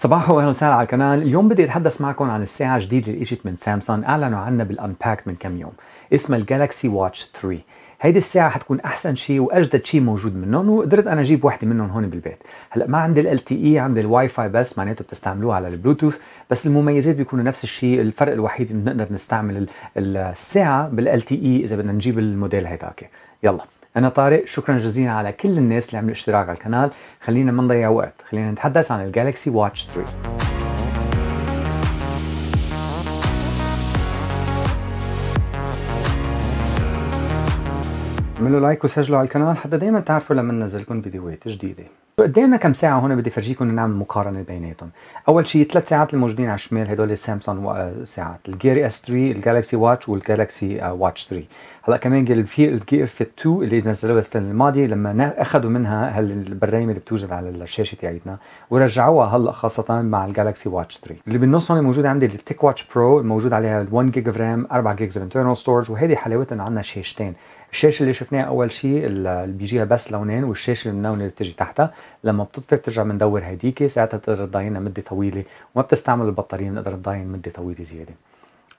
صباح اهلا وسهلا على القناه، اليوم بدي اتحدث معكم عن الساعة الجديدة اللي اجت من سامسونج اعلنوا عنها بالانباكت من كم يوم، اسمها الجالكسي واتش 3. هيدي الساعة حتكون أحسن شيء وأجدد شيء موجود منهم وقدرت أنا أجيب وحدة منهم هون بالبيت، هلا ما عندي ال تي اي e، عندي الواي فاي بس معناته بتستعملوها على البلوتوث، بس المميزات بيكونوا نفس الشيء، الفرق الوحيد إنه بنقدر نستعمل الساعة بال اي e إذا بدنا نجيب الموديل هيداك، يلا أنا طارق شكرا جزيلا على كل الناس اللي عملوا اشتراك على القناة خلينا ما نضيع وقت خلينا نتحدث عن الجالكسي واتش 3 اعملوا لايك وسجلوا على القناه حتى دائما تعرفوا لما ننزل لكم فيديوهات جديده قدامنا كم ساعة هون بدي افرجيكم نعمل مقارنة بيناتهم، أول شيء ثلاث ساعات الموجودين على الشمال هدول سامسونج ساعات، الجيري اس 3 الجالكسي واتش والجالكسي واتش 3، هلا كمان في الجي اف 2 اللي نزلوها السنه الماضيه لما اخذوا منها هالبرنامج اللي بتوجد على الشاشه تاعتنا ورجعوها هلا خاصه مع الجالكسي واتش 3 اللي بالنص هون موجود عندي التيك واتش برو الموجود عليها 1 جيجا رام 4 جيجا انترنال ستورج وهذه حلاوتها انه عندنا شاشتين الشاشه اللي شفناها اول شيء اللي بيجيها بس لونين والشاشه اللي اللي بتجي تحتها لما بتطفي بترجع بندور هديك ساعتها بتقدر تضاينها مده طويله وما بتستعمل البطاريه بنقدر تضاين مده طويله زياده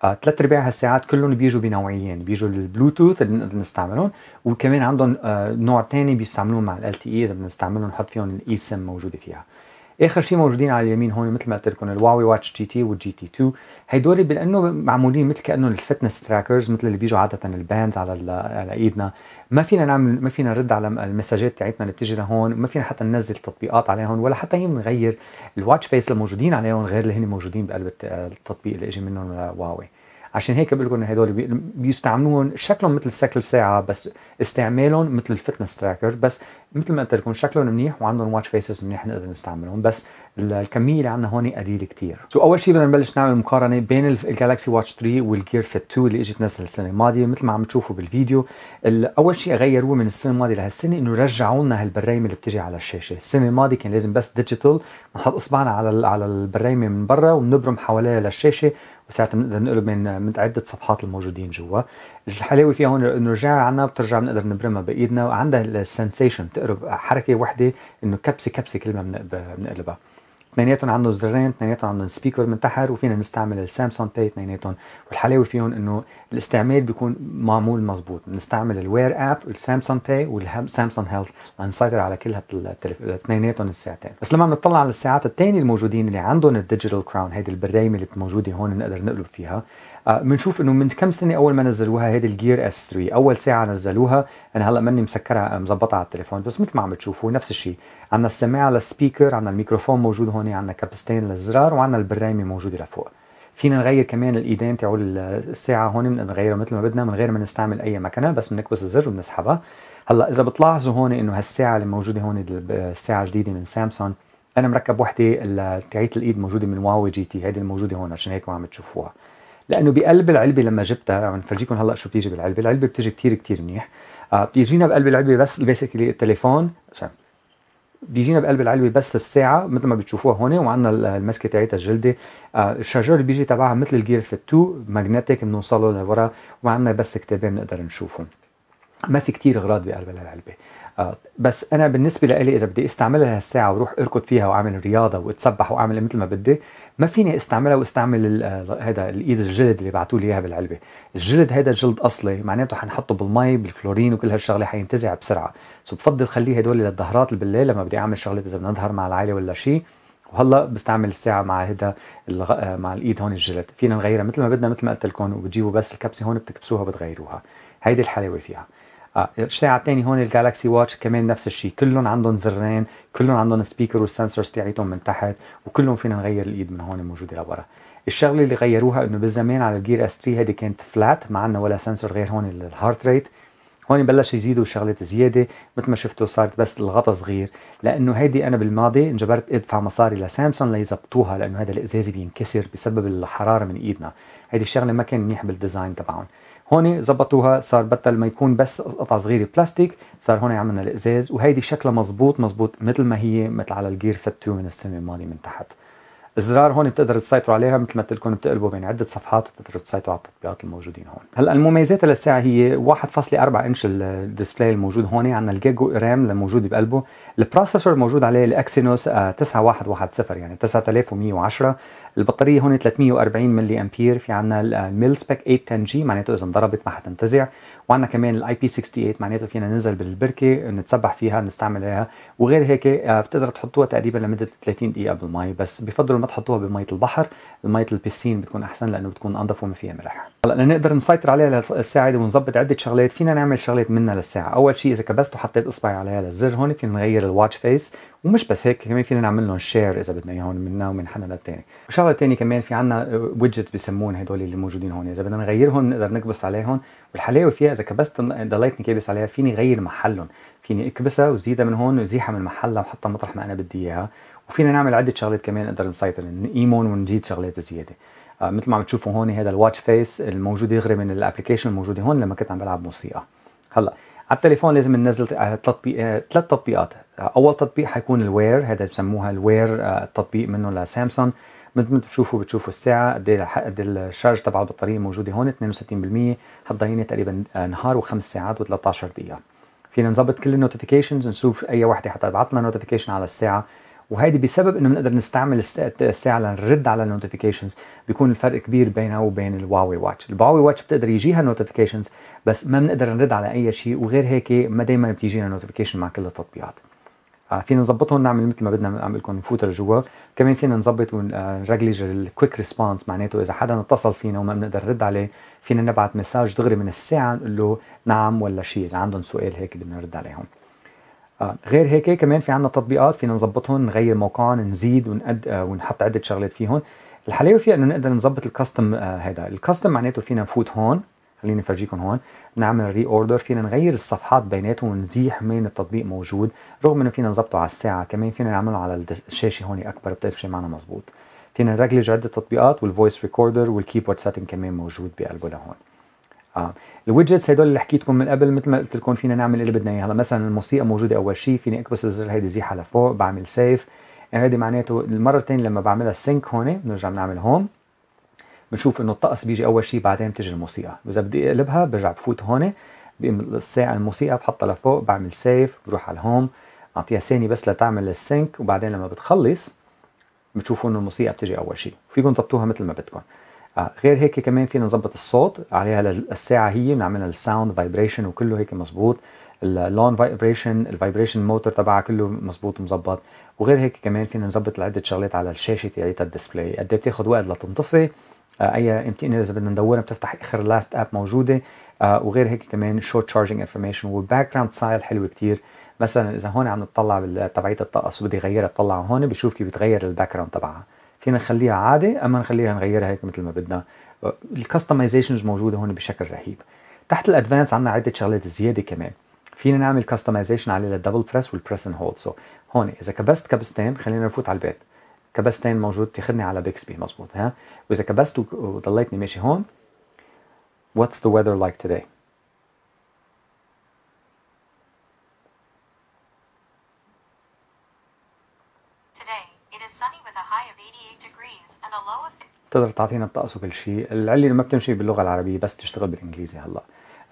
ثلاث آه، ارباع هالساعات كلهم بيجوا بنوعيين بيجوا البلوتوث اللي بنقدر نستعملهم وكمان عندهم آه، نوع ثاني بيستعملوه مع ال LTE اذا بنستعملهم نحط فيهم الاي سم موجوده فيها اخر شيء موجودين على اليمين هون مثل ما قلت لكم الواوي واتش جي تي والجي تي 2 هدول بانه معمولين مثل كانهم الفتنس تراكرز مثل اللي بيجوا عاده الباندز على على ايدنا ما فينا نعمل ما فينا نرد على المساجات تاعتنا اللي بتجي لهون ما فينا حتى ننزل تطبيقات عليهم ولا حتى هي نغير الواتش فيس الموجودين عليهم غير اللي هن موجودين بقلب التطبيق اللي اجى منهم واوي عشان هيك بقول لكم ان هدول بيستعملون شكلهم مثل سكل ساعه بس استعمالهم مثل الفتنس تراكر بس مثل ما قلت لكم شكلهم منيح وعندهم واتش فيسز منيح نقدر نستعملهم بس الكميه اللي عندنا هون قليله كثير سو so, اول شيء بدنا نبلش نعمل مقارنه بين الجالكسي واتش 3 والجير فيت 2 اللي اجت نزل السنه الماضيه مثل ما عم تشوفوا بالفيديو اول شيء غيروه من السنه الماضيه لهالسنه انه رجعوا لنا هالبرايمه اللي بتجي على الشاشه السنه الماضيه كان لازم بس ديجيتال نحط اصبعنا على على البرايمه من برا ونبرم حواليها للشاشه وساعتها بنقدر نقلب من من عده صفحات الموجودين جوا الحلاوه فيها هون انه رجعنا عنها بترجع بنقدر نبرمها بايدنا وعندها السنسيشن تقرب حركه وحده انه كبسه كبسه كل ما بنقلبها اثنيناتهم عندهم زرين اثنيناتهم عندهم سبيكر من تحت وفينا نستعمل السامسونج تي اثنيناتهم والحلاوه فيهم انه الاستعمال بيكون معمول مزبوط بنستعمل الوير اب والسامسونج تي والسامسونج هيلث لنسيطر على كل اثنيناتهم الساعتين بس لما بنطلع على الساعات الثانيه الموجودين اللي عندهم الديجيتال كراون هيدي البرايمه اللي موجوده هون نقدر نقلب فيها بنشوف آه، انه من كم سنه اول ما نزلوها هيدي الجير اس 3 اول ساعه نزلوها انا هلا ماني مسكرها آه، مظبطها على التليفون بس مثل ما عم تشوفوا نفس الشيء عندنا السماعه للسبيكر عندنا الميكروفون موجود هون عندنا كبستين للزرار وعندنا البرامه موجوده لفوق فينا نغير كمان الايدين تاعو الساعه هون من نغيرها مثل ما بدنا من غير ما نستعمل اي مكنه بس بنكبس الزر وبنسحبها هلا اذا بتلاحظوا هون انه هالساعه اللي موجوده هون الساعه الجديده من سامسونج انا مركب وحده تاعت الايد موجوده من واوي جي تي هيدي الموجوده هون عشان هيك ما عم تشوفوها لانه بقلب العلبه لما جبتها عم يعني نفرجيكم هلا شو بتيجي بالعلبه، العلبه بتيجي كثير كثير منيح آه، بيجينا بقلب العلبه بس بيسكلي التليفون بيجينا بقلب العلبه بس الساعه مثل ما بتشوفوها هون وعندنا المسكه تاعتها الجلده آه، الشاجور اللي بيجي تبعها مثل الجير في 2 ماجنتيك بنوصله لورا وعندنا بس كتابين بنقدر نشوفهم ما في كتير اغراض بقلب العلبه آه، بس انا بالنسبه لي اذا بدي استعملها هالساعه وروح اركض فيها واعمل رياضه واتسبح واعمل مثل ما بدي ما فيني استعملها واستعمل آه، هذا الايد الجلد اللي بعثوا لي اياها بالعلبه الجلد هذا جلد اصلي معناته حنحطه بالمي بالكلورين وكل هالشغله حينتزع بسرعه سو بفضل خليه هدول للظهرات بالليل لما بدي اعمل شغله اذا بدنا نظهر مع العائله ولا شيء وهلا بستعمل الساعه مع هذا الغ... آه، مع الايد هون الجلد فينا نغيرها مثل ما بدنا مثل ما قلت لكم وبتجيبوا بس الكبسه هون بتكبسوها وبتغيروها هيدي الحلاوه فيها اه الشاعة الثانية هون الجالكسي واتش كمان نفس الشيء كلهم عندهم زرين كلهم عندهم سبيكر والسنسورز تاعيتهم من تحت وكلهم فينا نغير الايد من هون موجوده لورا الشغله اللي غيروها انه بالزمان على الجير اس 3 هيدي كانت فلات ما عندنا ولا سنسور غير هون الهارت ريت هون بلش يزيدوا شغلات زياده مثل ما شفتوا صارت بس الغطا صغير لانه هيدي انا بالماضي انجبرت ادفع مصاري لسامسونج ليزبطوها لانه هذا الازاز بينكسر بسبب الحراره من ايدنا هيدي الشغله ما كان منيح بالديزاين تبعهم هون زبطوها صار بطل ما يكون بس قطعه صغيره بلاستيك صار هون عملنا الازاز وهيدي شكلها مزبوط مزبوط مثل ما هي مثل على الجير 2 من السنه الماضيه من تحت الزرار هون بتقدروا تسيطروا عليها مثل ما قلت لكم بتقلبوا بين عده صفحات وبتقدروا تسيطروا على التطبيقات الموجودين هون هلا المميزات للساعه هي 1.4 انش الديسبلاي الموجود هون عندنا الجيجو رام الموجود بقلبه البروسيسور الموجود عليه الاكسينوس آه، 9110 يعني 9110 البطاريه هون 340 ملي امبير في عندنا آه، الميل سبيك 810 جي معناته اذا انضربت ما حتنتزع وعندنا كمان الاي بي 68 معناته فينا ننزل بالبركه نتسبح فيها نستعملها وغير هيك آه، بتقدر تحطوها تقريبا لمده 30 دقيقه بالمي بس بفضلوا ما تحطوها بميه البحر ميه البسين بتكون احسن لانه بتكون انظف وما فيها ملح هلا لنقدر نسيطر عليها للساعه ونظبط عده شغلات فينا نعمل شغلات منها للساعه اول شيء اذا كبست وحطيت اصبعي عليها للزر هون فينا نغير الواتش فيس ومش بس هيك كمان فينا نعمل لهم شير اذا بدنا اياهم منا ومن حدا للثاني وشغله ثانيه كمان في عندنا ويدجت بسمون هدول اللي موجودين هون اذا بدنا نغيرهم نقدر نكبس عليهم والحلاوه فيها اذا كبست ضليتني كابس عليها فيني غير محلهم فيني اكبسها وزيدها من هون وزيحها من محلها وحطها مطرح ما انا بدي اياها وفينا نعمل عده شغلات كمان نقدر نسيطر نقيمهم ونزيد شغلات زياده آه مثل ما عم تشوفوا هون هذا الواتش فيس الموجود يغري من الابلكيشن الموجوده هون لما كنت عم بلعب موسيقى هلا على التليفون لازم ننزل آه، تطبيق آه، ثلاث تطبيقات آه، اول تطبيق حيكون الوير هذا بسموها الوير تطبيق منه لسامسونج مثل ما انتم بتشوفوا بتشوفوا الساعه قد ايه قد الشارج تبع البطاريه موجوده هون 62% حضيني تقريبا نهار وخمس ساعات و13 دقيقه فينا نظبط كل النوتيفيكيشنز نشوف اي وحده حتبعت لنا نوتيفيكيشن على الساعه وهيدي بسبب انه بنقدر نستعمل الساعه لنرد على النوتيفيكيشنز بيكون الفرق كبير بينها وبين الواوي واتش، الواوي واتش بتقدر يجيها نوتيفيكيشنز بس ما بنقدر نرد على اي شيء وغير هيك ما دائما بتيجينا نوتيفيكيشن مع كل التطبيقات. فينا نظبطهم نعمل مثل ما بدنا عم لكم نفوت لجوا كمان فينا نظبط ونرجلج الكويك ريسبونس معناته اذا حدا اتصل فينا وما بنقدر نرد عليه فينا نبعث مساج دغري من الساعه نقول له نعم ولا شيء اذا عندهم سؤال هيك بدنا نرد عليهم آه، غير هيك كمان في عندنا تطبيقات فينا نظبطهم نغير موقعهم نزيد ونقد آه، ونحط عده شغلات فيهم الحلاوه فيها انه نقدر نظبط الكاستم هذا الكاستم معناته فينا نفوت هون خليني افرجيكم هون نعمل ري اوردر فينا نغير الصفحات بيناتهم ونزيح من التطبيق موجود رغم انه فينا نظبطه على الساعه كمان فينا نعمله على الشاشه هون اكبر بتمشي معنا مزبوط فينا نرجلج عده تطبيقات والفويس ريكوردر والكيبورد سيتنج كمان موجود بقلبه لهون آه. الويدجتس هدول اللي حكيتكم من قبل مثل ما قلت لكم فينا نعمل اللي بدنا اياه هلا مثلا الموسيقى موجوده اول شيء فيني اكبس الزر هيدي زيحها لفوق بعمل سيف يعني هيدي معناته المره الثانيه لما بعملها سينك هون بنرجع بنعمل هوم بنشوف انه الطقس بيجي اول شيء بعدين بتجي الموسيقى واذا بدي اقلبها برجع بفوت هون الساعه الموسيقى بحطها لفوق بعمل سيف بروح على الهوم بعطيها ثانيه بس لتعمل السينك وبعدين لما بتخلص بتشوفوا انه الموسيقى بتجي اول شيء فيكم تظبطوها مثل ما بدكم آه غير هيك كمان فينا نظبط الصوت عليها الساعه هي بنعملها الساوند فايبريشن وكله هيك مزبوط اللون فايبريشن الفايبريشن موتور تبعها كله مزبوط ومظبط وغير هيك كمان فينا نظبط عده شغلات على الشاشه تاعتها الديسبلاي قد ايه بتاخذ وقت لتنطفي اي ام تي ان اذا بدنا ندورها بتفتح اخر لاست اب موجوده آه، وغير هيك كمان شورت تشارجنج انفورميشن والباك جراوند سايل حلو كثير مثلا اذا هون عم نطلع تبعيه الطقس وبدي اغيرها اطلع هون بشوف كيف بتغير الباك جراوند تبعها فينا نخليها عادي اما نخليها نغيرها هيك مثل ما بدنا آه، الكستمايزيشنز موجوده هون بشكل رهيب تحت الادفانس عندنا عده شغلات زياده كمان فينا نعمل كستمايزيشن عليه للدبل بريس والبريس اند هولد سو هون اذا كبست كبستين خلينا نفوت على البيت كبستين موجود تاخذني على بيكسبي مضبوط ها واذا كبست وضليتني ماشي هون what's the weather like today تقدر تعطينا الطقس وكل شيء العلة ما بتمشي باللغة العربية بس تشتغل بالإنجليزي هلأ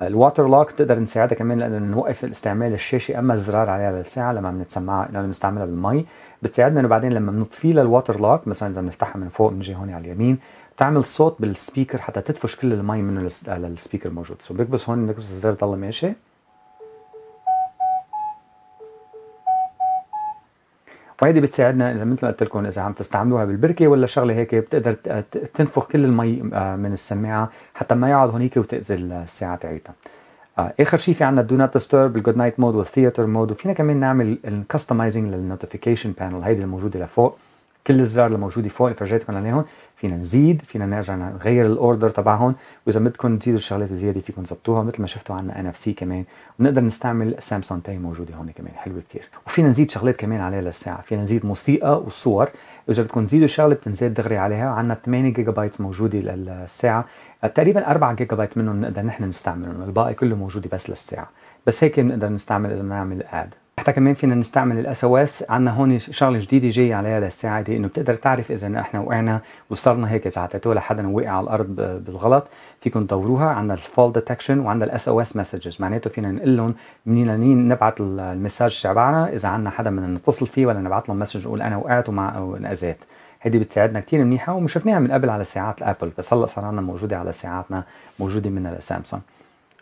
الواتر لوك تقدر نساعدها كمان لانه نوقف استعمال الشاشه اما الزرار عليها للساعه لما بنتسمعها لما بنستعملها بالمي بتساعدنا انه بعدين لما بنطفي لها الواتر لوك مثلا اذا بنفتحها من فوق بنجي هون على اليمين بتعمل صوت بالسبيكر حتى تدفش كل المي منه للسبيكر موجود سو بكبس هون بكبس الزر ضل ماشي وهيدي بتساعدنا اذا مثل ما قلت لكم اذا عم تستعملوها بالبركه ولا شغله هيك بتقدر تنفخ كل المي آه، من السماعه حتى ما يقعد هونيك وتاذي الساعه تاعتها آه، اخر شيء في عندنا دو نوت ديستورب الجود نايت مود والثياتر مود وفينا كمان نعمل الكستمايزنج للنوتيفيكيشن بانل هيدي الموجوده لفوق كل اللي الموجوده فوق اللي فرجيتكم هون فينا نزيد فينا نرجع نغير الاوردر تبعهم واذا بدكم تزيدوا الشغلات زياده فيكم تظبطوها مثل ما شفتوا عندنا ان اف سي كمان ونقدر نستعمل سامسونج باي موجوده هون كمان حلوه كثير وفينا نزيد شغلات كمان عليها للساعه فينا نزيد موسيقى وصور واذا بدكم تزيدوا شغله بتنزاد دغري عليها عندنا 8 جيجا بايت موجوده للساعه تقريبا 4 جيجا بايت منهم نقدر نحن نستعملهم الباقي كله موجود بس للساعه بس هيك بنقدر نستعمل اذا بنعمل اد حتى كمان فينا نستعمل الاسواس عندنا هون شغله جديده جايه عليها للساعدة انه بتقدر تعرف اذا احنا وقعنا وصلنا هيك اذا زعتتوا لحدا وقع على الارض بالغلط فيكم تدوروها عندنا الفول ديتكشن وعندنا الاس او اس مسجز معناته فينا نقول لهم منين نبعث المساج تبعنا اذا عندنا حدا بدنا نتصل فيه ولا نبعث لهم مسج نقول انا وقعت ومع انأذيت هيدي بتساعدنا كثير منيحه وشفناها من قبل على ساعات الابل بس هلا صار عندنا موجوده على ساعاتنا موجوده من لسامسونج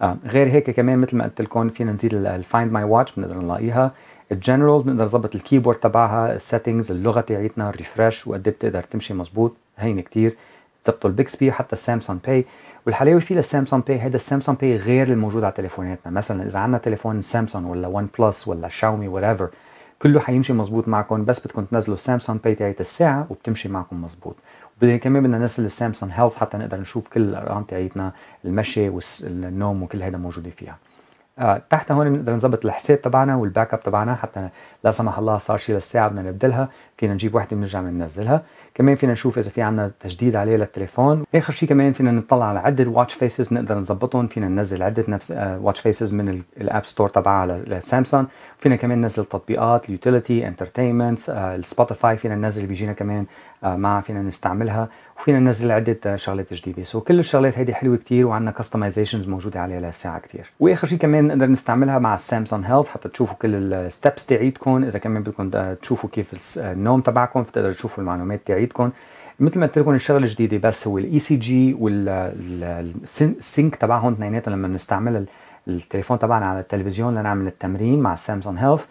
آه، غير هيك كمان مثل ما قلت لكم فينا نزيد الفايند ماي واتش بنقدر نلاقيها الجنرال بنقدر نظبط الكيبورد تبعها السيتنجز اللغه تاعتنا الريفرش وقد إيه بتقدر تمشي مزبوط هين كتير تبطل بيكسبي حتى السامسونج باي والحلاوه فيه للسامسونج باي هذا السامسونج باي غير الموجود على تليفوناتنا مثلا اذا عندنا تليفون سامسونج ولا ون بلس ولا شاومي وات كله حيمشي مزبوط معكم بس بدكم تنزلوا سامسونج باي تاعت الساعه وبتمشي معكم مزبوط بدنا كمان بدنا ننزل السامسونج هيلث حتى نقدر نشوف كل الارقام تاعيتنا المشي والنوم وكل هيدا موجوده فيها آه، تحت هون بنقدر نظبط الحساب تبعنا والباك اب تبعنا حتى لا سمح الله صار شيء للساعه بدنا نبدلها فينا نجيب وحده بنرجع بننزلها كمان فينا نشوف اذا في عنا تجديد عليه للتليفون اخر شيء كمان فينا نطلع على عده واتش فيسز نقدر نظبطهم فينا ننزل عده نفس واتش آه، فيسز من الاب ستور تبعها لسامسونج فينا كمان ننزل تطبيقات اليوتيليتي انترتينمنت آه، السبوتيفاي فينا ننزل بيجينا كمان آه، معها فينا نستعملها وفينا ننزل عده شغلات جديده سو so, كل الشغلات هيدي حلوه كتير وعندنا كاستمايزيشنز موجوده عليها لساعه كتير واخر شيء كمان نقدر نستعملها مع سامسونج هيلث حتى تشوفوا كل الستبس تاعيتكم اذا كمان بدكم تشوفوا كيف النوم تبعكم بتقدروا تشوفوا المعلومات تاعيتكم بايدكم مثل ما قلت لكم الشغله الجديده بس هو الاي سي جي والسينك تبعهم اثنيناتهم لما بنستعمل التليفون تبعنا على التلفزيون لنعمل التمرين مع سامسونج هيلث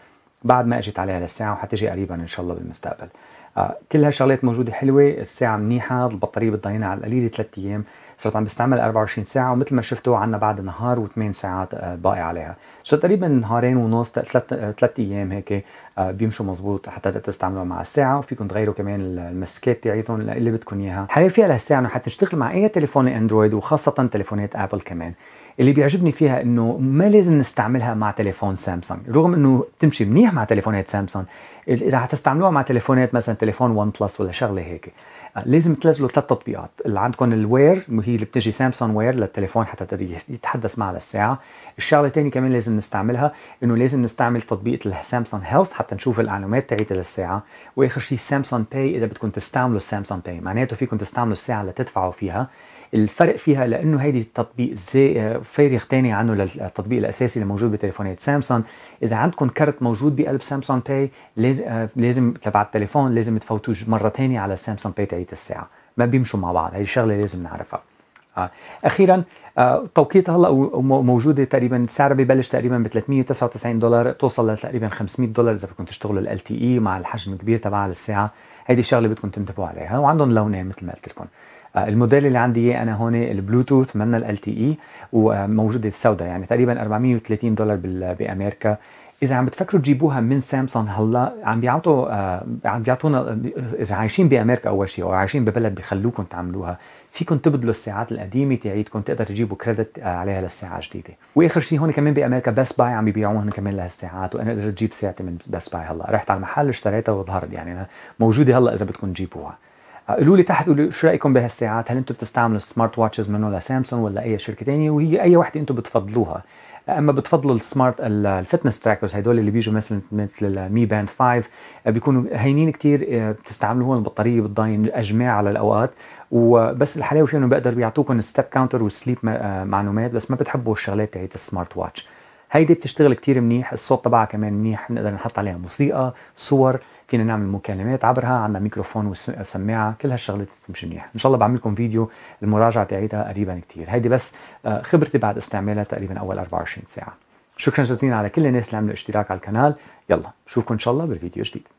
بعد ما اجت عليها للساعه وحتجي قريبا ان شاء الله بالمستقبل آه، كل هالشغلات موجوده حلوه الساعه منيحه البطاريه بتضينا على القليله ثلاث ايام صرت عم بستعمل 24 ساعه ومثل ما شفتوا عنا بعد نهار وثمان ساعات آه، باقي عليها صرت تقريبا نهارين ونص ثلاث آه، ايام هيك آه، بيمشوا مظبوط حتى تستعملوها مع الساعه وفيكم تغيروا كمان المسكات تاعتهم اللي بدكم اياها حاليا فيها للساعه انه حتشتغل مع اي تليفون اندرويد وخاصه تليفونات ابل كمان اللي بيعجبني فيها انه ما لازم نستعملها مع تليفون سامسونج رغم انه تمشي منيح مع تليفونات سامسونج اذا حتستعملوها مع تليفونات مثلا تليفون ون بلس ولا شغله هيك لازم تنزلوا ثلاث تطبيقات اللي عندكم الوير هي اللي بتجي سامسونج وير للتليفون حتى يتحدث معها للساعه الشغله الثانيه كمان لازم نستعملها انه لازم نستعمل تطبيق السامسونج هيلث حتى نشوف الاعلانات تاعيتها للساعه واخر شيء سامسونج باي اذا بدكم تستعملوا سامسونج باي معناته فيكم تستعملوا الساعه لتدفعوا فيها الفرق فيها لانه هيدي التطبيق فارغ تاني عنه للتطبيق الاساسي اللي موجود بتليفونات سامسونج اذا عندكم كرت موجود بقلب سامسونج باي لازم تبع آه، التليفون لازم تفوتوا مره تانية على سامسونج باي تعيد الساعه ما بيمشوا مع بعض هي الشغله لازم نعرفها آه، اخيرا آه، توقيتها هلا موجوده تقريبا سعرها ببلش تقريبا ب 399 دولار توصل لتقريبا 500 دولار اذا بدكم تشتغلوا ال تي اي e مع الحجم الكبير تبعها للساعه هيدي الشغله بدكم تنتبهوا عليها وعندهم لونين مثل ما قلت لكم الموديل اللي عندي اياه انا هون البلوتوث منا ال تي اي e، وموجوده السوداء يعني تقريبا 430 دولار بامريكا اذا عم بتفكروا تجيبوها من سامسونج هلا عم بيعطوا آه، عم بيعطونا اذا عايشين بامريكا اول شيء او عايشين ببلد بخلوكم تعملوها فيكم تبدلوا الساعات القديمه تاعيتكم تقدر تجيبوا كريدت آه، عليها للساعه الجديده واخر شيء هون كمان بامريكا بس باي عم يبيعوهم كمان لهالساعات وانا قدرت اجيب ساعتي من بس باي هلا رحت على المحل اشتريتها وظهرت يعني موجوده هلا اذا بدكم تجيبوها قولوا لي تحت قولوا شو رايكم بهالساعات هل انتم بتستعملوا السمارت واتشز منه لسامسونج ولا اي شركه ثانيه وهي اي وحده انتم بتفضلوها اما بتفضلوا السمارت الفتنس تراكرز هدول اللي بيجوا مثلا مثل المي باند 5 بيكونوا هينين كثير آه، بتستعملوا هون البطاريه بتضاين اجماع على الاوقات وبس الحلاوه فيهم بقدر بيعطوكم ستيب كاونتر والسليب معلومات بس ما بتحبوا الشغلات تاعت السمارت واتش هيدي بتشتغل كتير منيح الصوت تبعها كمان منيح بنقدر نحط عليها موسيقى صور فينا نعمل مكالمات عبرها عندنا ميكروفون وسماعه كل هالشغلات بتمشي منيح ان شاء الله بعمل لكم فيديو المراجعه تاعتها قريبا كثير هيدي بس آه، خبرتي بعد استعمالها تقريبا اول 24 ساعه شكرا جزيلا على كل الناس اللي عملوا اشتراك على القناه يلا شوفكم ان شاء الله بالفيديو جديد